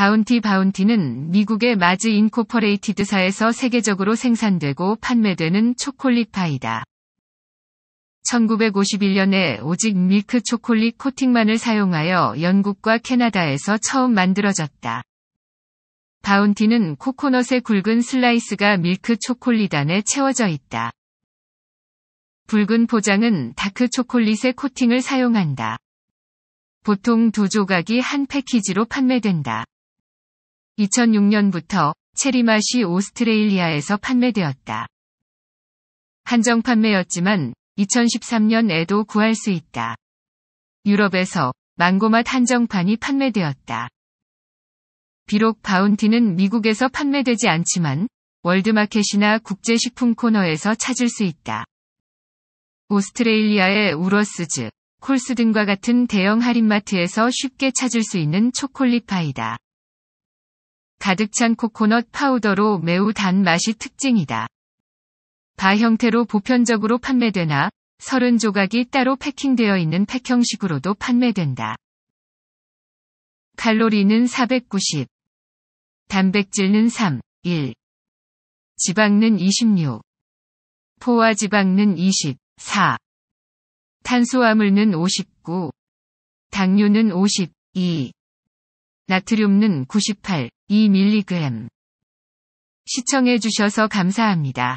바운티 바운티는 미국의 마즈 인코퍼레이티드사에서 세계적으로 생산되고 판매되는 초콜릿 파이다. 1951년에 오직 밀크 초콜릿 코팅만을 사용하여 영국과 캐나다에서 처음 만들어졌다. 바운티는 코코넛의 굵은 슬라이스가 밀크 초콜릿 안에 채워져 있다. 붉은 포장은 다크 초콜릿의 코팅을 사용한다. 보통 두 조각이 한 패키지로 판매된다. 2006년부터 체리맛이 오스트레일리아에서 판매되었다. 한정 판매였지만 2013년에도 구할 수 있다. 유럽에서 망고맛 한정판이 판매되었다. 비록 바운티는 미국에서 판매되지 않지만 월드마켓이나 국제식품 코너에서 찾을 수 있다. 오스트레일리아의 우러스즈, 콜스 등과 같은 대형 할인마트에서 쉽게 찾을 수 있는 초콜릿 파이다. 가득 찬 코코넛 파우더로 매우 단맛이 특징이다. 바 형태로 보편적으로 판매되나 30조각이 따로 패킹되어 있는 팩 형식으로도 판매된다. 칼로리는 490. 단백질은 3, 1. 지방는 26. 포화 지방은 20, 4. 탄수화물은 59. 당류는 52. 나트륨은 98, 2mg. 시청해주셔서 감사합니다.